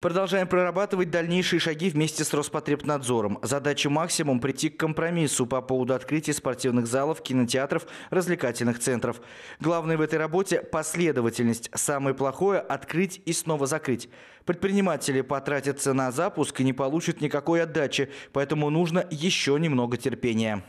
Продолжаем прорабатывать дальнейшие шаги вместе с Роспотребнадзором. Задача максимум – прийти к компромиссу по поводу открытия спортивных залов, кинотеатров, развлекательных центров. Главное в этой работе – последовательность. Самое плохое – открыть и снова закрыть. Предприниматели потратятся на запуск и не получат никакой отдачи, поэтому нужно еще немного терпения.